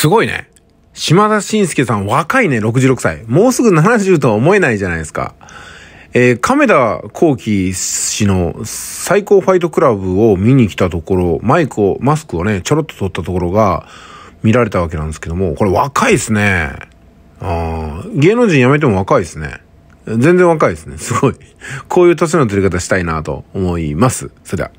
すごいね。島田紳介さん若いね、66歳。もうすぐ70とは思えないじゃないですか。えー、亀田光輝氏の最高ファイトクラブを見に来たところ、マイクを、マスクをね、ちょろっと取ったところが見られたわけなんですけども、これ若いですね。あ芸能人辞めても若いですね。全然若いですね。すごい。こういう年の取り方したいなと思います。それでは。